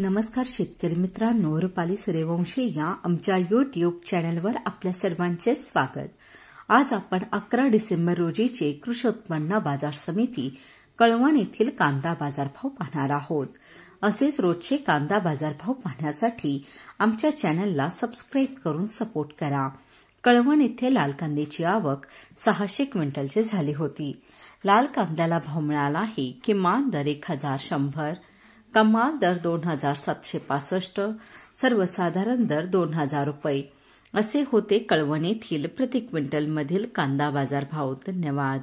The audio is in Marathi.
नमस्कार शेतकरी मित्रांनो रुपाली सूर्यवंशी या आमच्या युट्यूब चॅनलवर आपल्या सर्वांचे स्वागत आज आपण अकरा डिसेंबर रोजीचे कृषी उत्पन्न बाजार समिती कळवण येथील कांदा बाजारभाव पाहणार आहोत असेच रोजचे कांदा बाजारभाव पाहण्यासाठी आमच्या चॅनलला सबस्क्राईब करून सपोर्ट करा कळवण येथे लाल कांद्याची आवक सहाशे क्विंटलची झाली होती लाल कांद्याला भाव मिळाला आहे किमान दर एक हजार शंभर कमाल दर दोन हजार सातशे पासष्ट सर्वसाधारण दर दोन हजार रुपये असे होते कळवण येथील प्रति क्विंटलमधील कांदा बाजारभाव धन्यवाद